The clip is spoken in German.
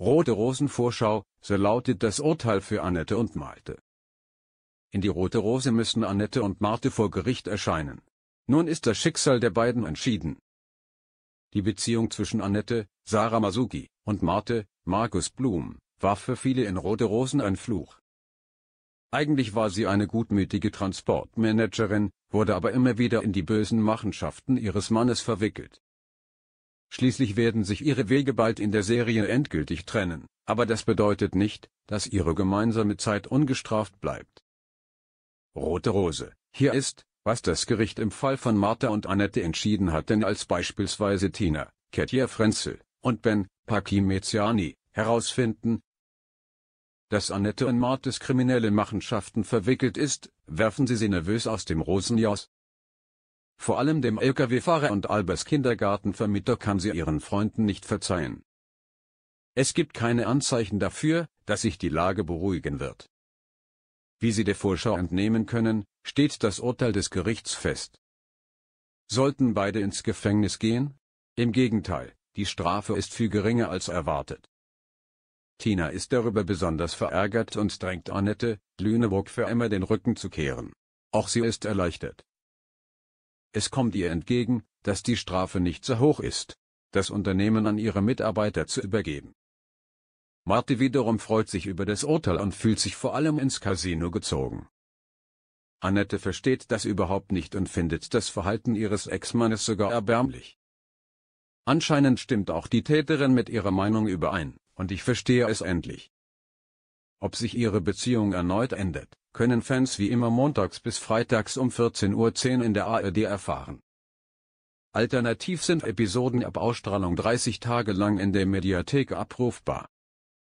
Rote Rosen-Vorschau, so lautet das Urteil für Annette und Malte. In die Rote Rose müssen Annette und Marte vor Gericht erscheinen. Nun ist das Schicksal der beiden entschieden. Die Beziehung zwischen Annette, Sarah Masugi, und Marte, Markus Blum, war für viele in Rote Rosen ein Fluch. Eigentlich war sie eine gutmütige Transportmanagerin, wurde aber immer wieder in die bösen Machenschaften ihres Mannes verwickelt. Schließlich werden sich ihre Wege bald in der Serie endgültig trennen, aber das bedeutet nicht, dass ihre gemeinsame Zeit ungestraft bleibt. Rote Rose, hier ist, was das Gericht im Fall von Martha und Annette entschieden hat, denn als beispielsweise Tina, Katja Frenzel und Ben Meziani, herausfinden, dass Annette in Martes kriminelle Machenschaften verwickelt ist, werfen sie sie nervös aus dem Rosenjaus. Vor allem dem Lkw-Fahrer und Albers Kindergartenvermieter kann sie ihren Freunden nicht verzeihen. Es gibt keine Anzeichen dafür, dass sich die Lage beruhigen wird. Wie Sie der Vorschau entnehmen können, steht das Urteil des Gerichts fest. Sollten beide ins Gefängnis gehen? Im Gegenteil, die Strafe ist viel geringer als erwartet. Tina ist darüber besonders verärgert und drängt Annette, Lüneburg für immer den Rücken zu kehren. Auch sie ist erleichtert. Es kommt ihr entgegen, dass die Strafe nicht so hoch ist, das Unternehmen an ihre Mitarbeiter zu übergeben. Marty wiederum freut sich über das Urteil und fühlt sich vor allem ins Casino gezogen. Annette versteht das überhaupt nicht und findet das Verhalten ihres Ex-Mannes sogar erbärmlich. Anscheinend stimmt auch die Täterin mit ihrer Meinung überein, und ich verstehe es endlich. Ob sich ihre Beziehung erneut endet, können Fans wie immer montags bis freitags um 14.10 Uhr in der ARD erfahren. Alternativ sind Episoden ab Ausstrahlung 30 Tage lang in der Mediathek abrufbar